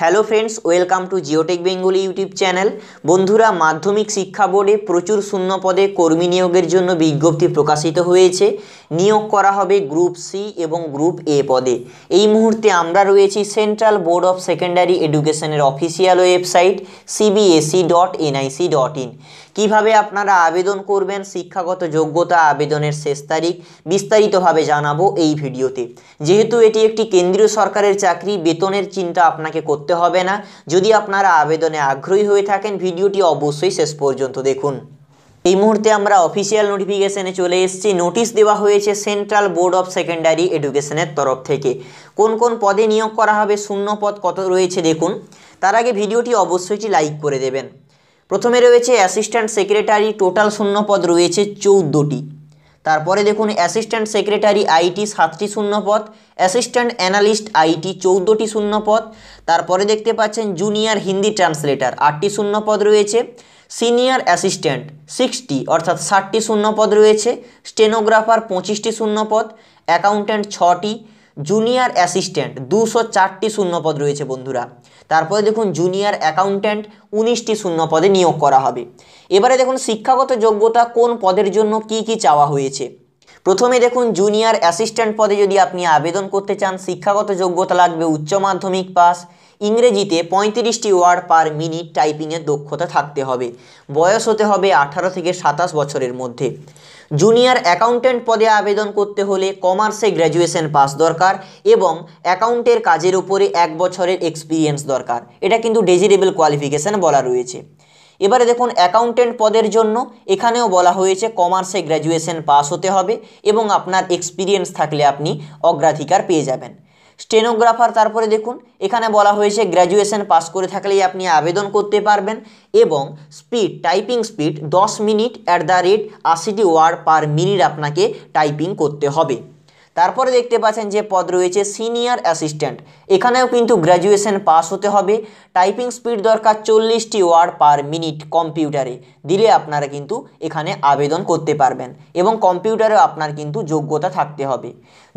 hello friends welcome to Geotech Bengali YouTube channel বন্ধুরা মাধ্যমিক শিক্ষা বোর্ডে প্রচুর শূন্য পদে কর্মী নিয়োগের জন্য বিজ্ঞপ্তি প্রকাশিত হয়েছে নিয়োগ করা হবে গ্রুপ সি এবং গ্রুপ এ পদে এই মুহূর্তে আমরা রয়েছি সেন্ট্রাল বোর্ড অফ সেকেন্ডারি এডুকেশনের official website CBSE dot NIC dot in কীভাবে আপনারা আবেদন করবেন শিক্ষাগত যোগ্যতা আবেদনের শেষ তারিখ বিস্তারিতভাবে জানাবো এই ভিডিওতে যেহেতু এটি একটি কেন্দ্রীয় সরকারের চাকরি বেতনের চিন্তা আপনাকে করতে করতে হবে না যদি আপনারা আবেদনে আগ্রহী হয়ে থাকেন ভিডিওটি অবশ্যই শেষ পর্যন্ত দেখুন এই মুহূর্তে আমরা অফিসিয়াল নোটিফিকেশানে চলে এসেছি নোটিশ দেওয়া হয়েছে সেন্ট্রাল বোর্ড অফ সেকেন্ডারি এডুকেশনের তরফ থেকে কোন কোন পদে নিয়োগ করা হবে শূন্য পদ কত রয়েছে দেখুন তার আগে ভিডিওটি অবশ্যই লাইক করে দেবেন প্রথমে রয়েছে অ্যাসিস্ট্যান্ট সেক্রেটারি টোটাল শূন্য পদ রয়েছে চৌদ্দটি তারপরে দেখুন অ্যাসিস্ট্যান্ট সেক্রেটারি আইটি সাতটি শূন্য পদ অ্যাসিস্ট্যান্ট অ্যানালিস্ট আইটি চৌদ্দটি শূন্য পদ তারপরে দেখতে পাচ্ছেন জুনিয়র হিন্দি ট্রান্সলেটার আটটি শূন্য পদ রয়েছে সিনিয়র অ্যাসিস্ট্যান্ট সিক্সটি অর্থাৎ ষাটটি শূন্য পদ রয়েছে স্টেনোগ্রাফার পঁচিশটি শূন্য পদ অ্যাকাউন্ট্যান্ট ছটি জুনিয়র অ্যাসিস্ট্যান্ট দুশো চারটি শূন্যপদ রয়েছে বন্ধুরা তারপরে দেখুন জুনিয়র অ্যাকাউন্ট্যান্ট উনিশটি শূন্যপদে নিয়োগ করা হবে এবারে দেখুন শিক্ষাগত যোগ্যতা কোন পদের জন্য কি কি চাওয়া হয়েছে প্রথমে দেখুন জুনিয়র অ্যাসিস্ট্যান্ট পদে যদি আপনি আবেদন করতে চান শিক্ষাগত যোগ্যতা লাগবে উচ্চ মাধ্যমিক পাস ইংরেজিতে পঁয়ত্রিশটি ওয়ার্ড পার মিনিট টাইপিংয়ের দক্ষতা থাকতে হবে বয়স হতে হবে আঠারো থেকে সাতাশ বছরের মধ্যে জুনিয়র অ্যাকাউন্ট্যান্ট পদে আবেদন করতে হলে কমার্সে গ্র্যাজুয়েশন পাস দরকার এবং অ্যাকাউন্টের কাজের উপরে এক বছরের এক্সপিরিয়েন্স দরকার এটা কিন্তু ডেজিরেবল কোয়ালিফিকেশান বলা রয়েছে এবারে দেখুন অ্যাকাউন্টেন্ট পদের জন্য এখানেও বলা হয়েছে কমার্সে গ্র্যাজুয়েশন পাস হতে হবে এবং আপনার এক্সপিরিয়েন্স থাকলে আপনি অগ্রাধিকার পেয়ে যাবেন স্টেনোগ্রাফার তারপরে দেখুন এখানে বলা হয়েছে গ্র্যাজুয়েশন পাস করে থাকলেই আপনি আবেদন করতে পারবেন এবং স্পিড টাইপিং স্পিড দশ মিনিট অ্যাট দ্য রেট আশিটি ওয়ার্ড পার মিনিট আপনাকে টাইপিং করতে হবে তারপরে দেখতে পাচ্ছেন যে পদ রয়েছে সিনিয়র অ্যাসিস্ট্যান্ট এখানেও কিন্তু গ্র্যাজুয়েশন পাস হতে হবে টাইপিং স্পিড দরকার চল্লিশটি ওয়ার্ড পার মিনিট কম্পিউটারে দিলে আপনারা কিন্তু এখানে আবেদন করতে পারবেন এবং কম্পিউটারে আপনার কিন্তু যোগ্যতা থাকতে হবে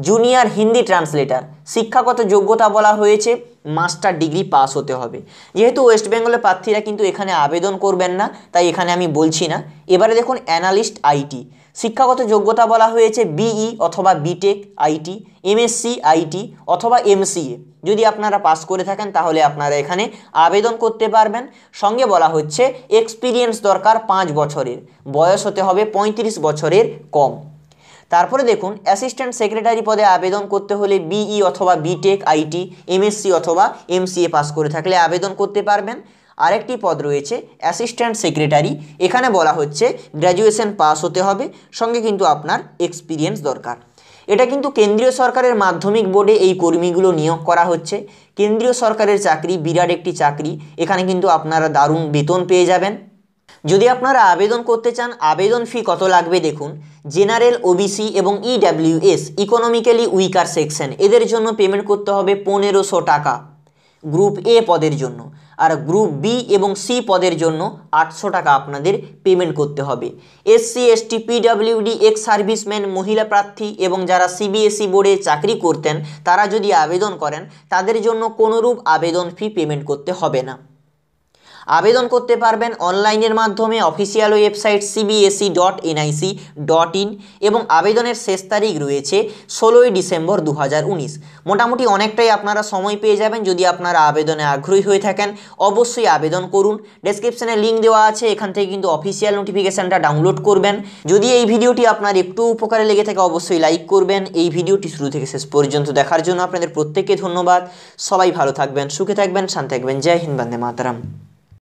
জুনিয়র হিন্দি ট্রান্সলেটার শিক্ষাগত যোগ্যতা বলা হয়েছে মাস্টার ডিগ্রি পাস হতে হবে যেহেতু ওয়েস্ট বেঙ্গলের প্রার্থীরা কিন্তু এখানে আবেদন করবেন না তাই এখানে আমি বলছি না এবারে দেখুন অ্যানালিস্ট আইটি শিক্ষাগত যোগ্যতা বলা হয়েছে বিই e অথবা বিটেক আইটি এমএসসি আইটি অথবা এমসিএ যদি আপনারা পাস করে থাকেন তাহলে আপনারা এখানে আবেদন করতে পারবেন সঙ্গে বলা হচ্ছে এক্সপিরিয়েন্স দরকার পাঁচ বছরের বয়স হতে হবে ৩৫ বছরের কম তারপরে দেখুন অ্যাসিস্ট্যান্ট সেক্রেটারি পদে আবেদন করতে হলে বিই e অথবা বিটেক আইটি এমএসসি অথবা এমসিএ পাস করে থাকলে আবেদন করতে পারবেন আরেকটি পদ রয়েছে অ্যাসিস্ট্যান্ট সেক্রেটারি এখানে বলা হচ্ছে গ্র্যাজুয়েশন পাস হতে হবে সঙ্গে কিন্তু আপনার এক্সপিরিয়েন্স দরকার এটা কিন্তু কেন্দ্রীয় সরকারের মাধ্যমিক বোর্ডে এই কর্মীগুলো নিয়োগ করা হচ্ছে কেন্দ্রীয় সরকারের চাকরি বিরাট একটি চাকরি এখানে কিন্তু আপনারা দারুণ বেতন পেয়ে যাবেন যদি আপনারা আবেদন করতে চান আবেদন ফি কত লাগবে দেখুন জেনারেল ওবিসি এবং ইডাব্লিউএস ইকোনমিক্যালি উইকার সেকশন এদের জন্য পেমেন্ট করতে হবে পনেরোশো টাকা গ্রুপ এ পদের জন্য আর গ্রুপ বি এবং সি পদের জন্য আটশো টাকা আপনাদের পেমেন্ট করতে হবে SC ST PWD ex serviceman মহিলা প্রার্থী এবং যারা সিবিএসই বোর্ডে চাকরি করতেন তারা যদি আবেদন করেন তাদের জন্য কোনোরূপ আবেদন ফি পেমেন্ট করতে হবে না আবেদন করতে পারবেন অনলাইনের মাধ্যমে official website CBSE dot NIC dot in এবং আবেদনের শেষ তারিখ রয়েছে ষোলোই ডিসেম্বর দু মোটামুটি অনেকটাই আপনারা সময় পেয়ে যাবেন যদি আপনারা আবেদনে আগ্রহী হয়ে থাকেন অবশ্যই আবেদন করুন ডেসক্রিপশানে লিঙ্ক দেওয়া আছে এখান থেকে কিন্তু অফিসিয়াল নোটিফিকেশানটা ডাউনলোড করবেন যদি এই ভিডিওটি আপনার একটু উপকারে লেগে থাকে অবশ্যই লাইক করবেন এই ভিডিওটি শুরু থেকে শেষ পর্যন্ত দেখার জন্য আপনাদের প্রত্যেককে ধন্যবাদ সবাই ভালো থাকবেন সুখে থাকবেন শান্তি থাকবেন জয় হিন্দ বন্দে মাতারাম